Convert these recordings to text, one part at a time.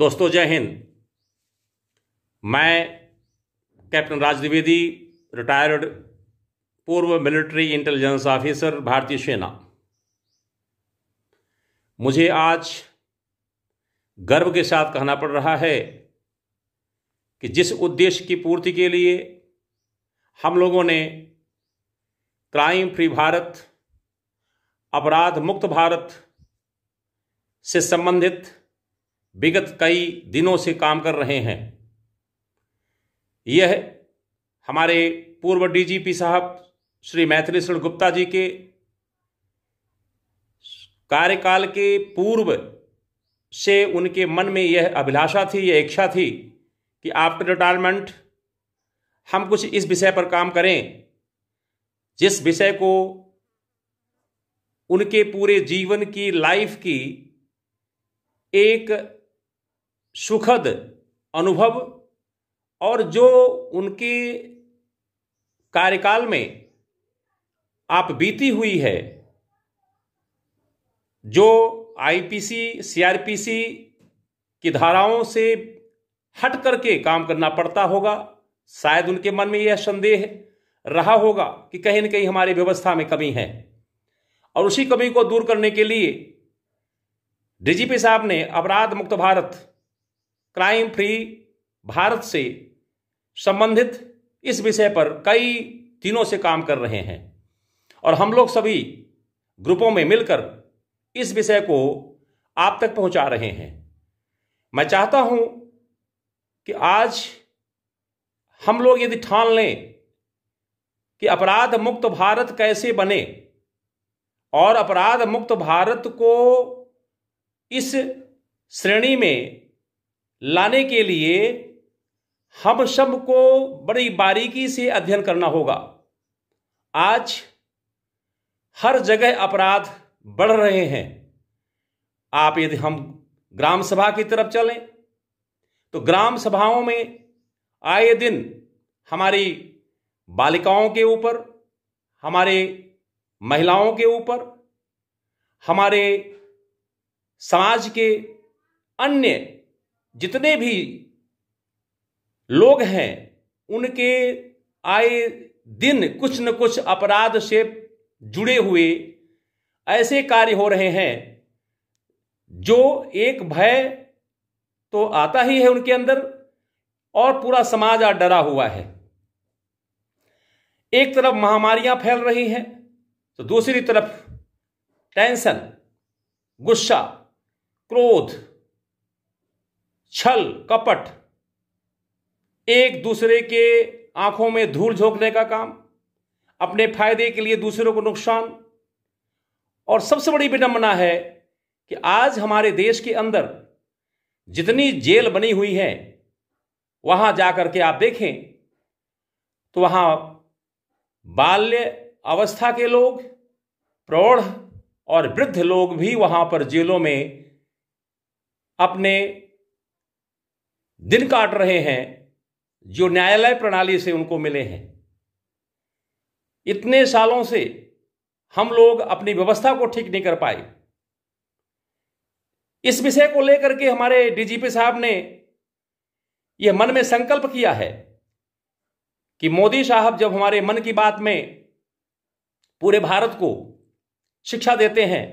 दोस्तों जय हिंद मैं कैप्टन राज द्विवेदी रिटायर्ड पूर्व मिलिट्री इंटेलिजेंस ऑफिसर भारतीय सेना मुझे आज गर्व के साथ कहना पड़ रहा है कि जिस उद्देश्य की पूर्ति के लिए हम लोगों ने क्राइम फ्री भारत अपराध मुक्त भारत से संबंधित विगत कई दिनों से काम कर रहे हैं यह हमारे पूर्व डीजीपी साहब श्री मैथिलेश्वर गुप्ता जी के कार्यकाल के पूर्व से उनके मन में यह अभिलाषा थी यह इच्छा थी कि आफ्टर रिटायरमेंट हम कुछ इस विषय पर काम करें जिस विषय को उनके पूरे जीवन की लाइफ की एक सुखद अनुभव और जो उनके कार्यकाल में आप बीती हुई है जो आईपीसी सीआरपीसी की धाराओं से हट करके काम करना पड़ता होगा शायद उनके मन में यह संदेह रहा होगा कि कहीं ना कहीं हमारी व्यवस्था में कमी है और उसी कमी को दूर करने के लिए डीजीपी साहब ने अपराध मुक्त भारत क्राइम फ्री भारत से संबंधित इस विषय पर कई दिनों से काम कर रहे हैं और हम लोग सभी ग्रुपों में मिलकर इस विषय को आप तक पहुंचा रहे हैं मैं चाहता हूं कि आज हम लोग यदि ठान लें कि अपराध मुक्त भारत कैसे बने और अपराध मुक्त भारत को इस श्रेणी में लाने के लिए हम सब को बड़ी बारीकी से अध्ययन करना होगा आज हर जगह अपराध बढ़ रहे हैं आप यदि हम ग्राम सभा की तरफ चलें तो ग्राम सभाओं में आए दिन हमारी बालिकाओं के ऊपर हमारे महिलाओं के ऊपर हमारे समाज के अन्य जितने भी लोग हैं उनके आए दिन कुछ न कुछ अपराध से जुड़े हुए ऐसे कार्य हो रहे हैं जो एक भय तो आता ही है उनके अंदर और पूरा समाज आज डरा हुआ है एक तरफ महामारियां फैल रही हैं तो दूसरी तरफ टेंशन गुस्सा क्रोध छल कपट एक दूसरे के आंखों में धूल झोंकने का काम अपने फायदे के लिए दूसरों को नुकसान और सबसे बड़ी विडंबना है कि आज हमारे देश के अंदर जितनी जेल बनी हुई है वहां जाकर के आप देखें तो वहां बाल्य अवस्था के लोग प्रौढ़ और वृद्ध लोग भी वहां पर जेलों में अपने दिन काट रहे हैं जो न्यायालय प्रणाली से उनको मिले हैं इतने सालों से हम लोग अपनी व्यवस्था को ठीक नहीं कर पाए इस विषय को लेकर के हमारे डीजीपी साहब ने यह मन में संकल्प किया है कि मोदी साहब जब हमारे मन की बात में पूरे भारत को शिक्षा देते हैं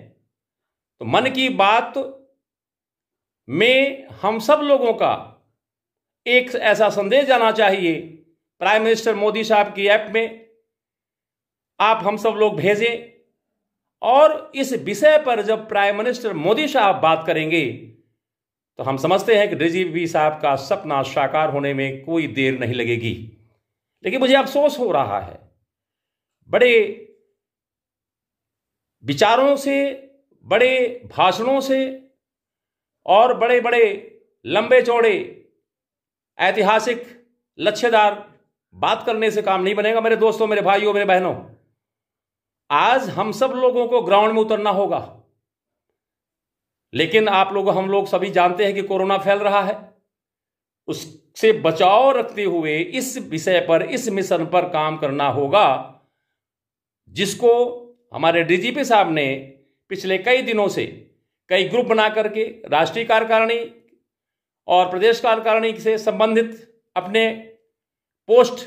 तो मन की बात में हम सब लोगों का एक ऐसा संदेश जाना चाहिए प्राइम मिनिस्टर मोदी साहब की ऐप में आप हम सब लोग भेजें और इस विषय पर जब प्राइम मिनिस्टर मोदी साहब बात करेंगे तो हम समझते हैं कि डीजीपी साहब का सपना साकार होने में कोई देर नहीं लगेगी लेकिन मुझे अफसोस हो रहा है बड़े विचारों से बड़े भाषणों से और बड़े बड़े लंबे चौड़े ऐतिहासिक लक्ष्यदार बात करने से काम नहीं बनेगा मेरे दोस्तों मेरे भाइयों मेरे बहनों आज हम सब लोगों को ग्राउंड में उतरना होगा लेकिन आप लोग हम लोग सभी जानते हैं कि कोरोना फैल रहा है उससे बचाव रखते हुए इस विषय पर इस मिशन पर काम करना होगा जिसको हमारे डीजीपी साहब ने पिछले कई दिनों से कई ग्रुप बना करके राष्ट्रीय कार्यकारिणी और प्रदेश कार्यकारिणी से संबंधित अपने पोस्ट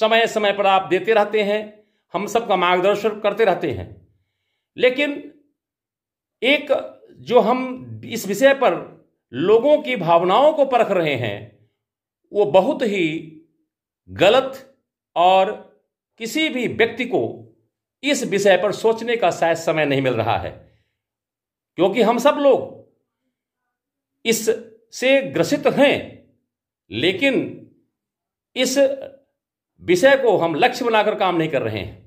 समय समय पर आप देते रहते हैं हम सबका मार्गदर्शन करते रहते हैं लेकिन एक जो हम इस विषय पर लोगों की भावनाओं को परख रहे हैं वो बहुत ही गलत और किसी भी व्यक्ति को इस विषय पर सोचने का शायद समय नहीं मिल रहा है क्योंकि हम सब लोग इस से ग्रसित हैं लेकिन इस विषय को हम लक्ष्य बनाकर काम नहीं कर रहे हैं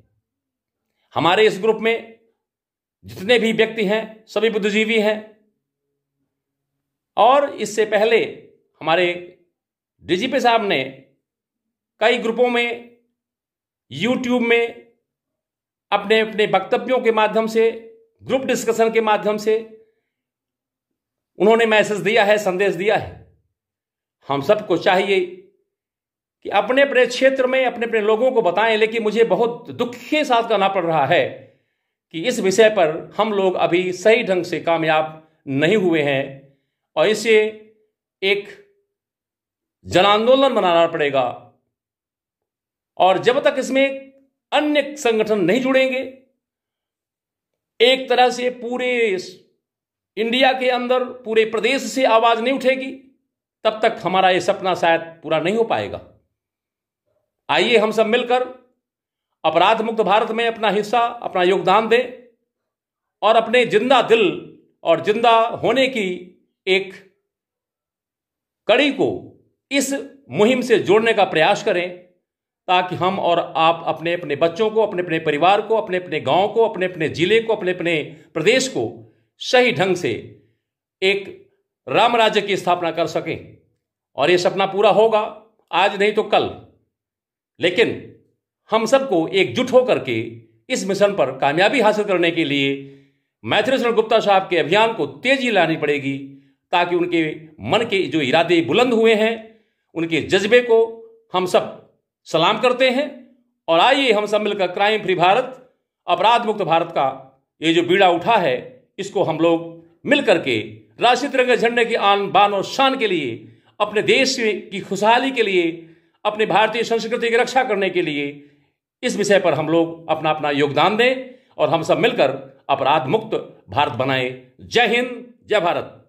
हमारे इस ग्रुप में जितने भी व्यक्ति हैं सभी बुद्धिजीवी हैं और इससे पहले हमारे डीजीपी साहब ने कई ग्रुपों में यूट्यूब में अपने अपने वक्तव्यों के माध्यम से ग्रुप डिस्कशन के माध्यम से उन्होंने मैसेज दिया है संदेश दिया है हम सबको चाहिए कि अपने अपने क्षेत्र में अपने अपने लोगों को बताएं लेकिन मुझे बहुत दुख के साथ करना पड़ रहा है कि इस विषय पर हम लोग अभी सही ढंग से कामयाब नहीं हुए हैं और इसे एक जन आंदोलन बनाना पड़ेगा और जब तक इसमें अन्य संगठन नहीं जुड़ेंगे एक तरह से पूरे इंडिया के अंदर पूरे प्रदेश से आवाज नहीं उठेगी तब तक हमारा ये सपना शायद पूरा नहीं हो पाएगा आइए हम सब मिलकर अपराध मुक्त भारत में अपना हिस्सा अपना योगदान दें और अपने जिंदा दिल और जिंदा होने की एक कड़ी को इस मुहिम से जोड़ने का प्रयास करें ताकि हम और आप अपने अपने बच्चों को अपने अपने परिवार को अपने अपने गांव को अपने अपने जिले को अपने अपने प्रदेश को सही ढंग से एक राम राज्य की स्थापना कर सकें और ये सपना पूरा होगा आज नहीं तो कल लेकिन हम सबको एकजुट होकर के इस मिशन पर कामयाबी हासिल करने के लिए मैथिली शरण गुप्ता साहब के अभियान को तेजी लानी पड़ेगी ताकि उनके मन के जो इरादे बुलंद हुए हैं उनके जज्बे को हम सब सलाम करते हैं और आइए हम सब मिलकर क्राइम फ्री भारत अपराध मुक्त भारत का ये जो बीड़ा उठा है इसको हम लोग मिलकर के राष्ट्रीय तिरंगा झंडे की आन बान और शान के लिए अपने देश की खुशहाली के लिए अपनी भारतीय संस्कृति की रक्षा करने के लिए इस विषय पर हम लोग अपना अपना योगदान दें और हम सब मिलकर अपराध मुक्त भारत बनाए जय हिंद जय भारत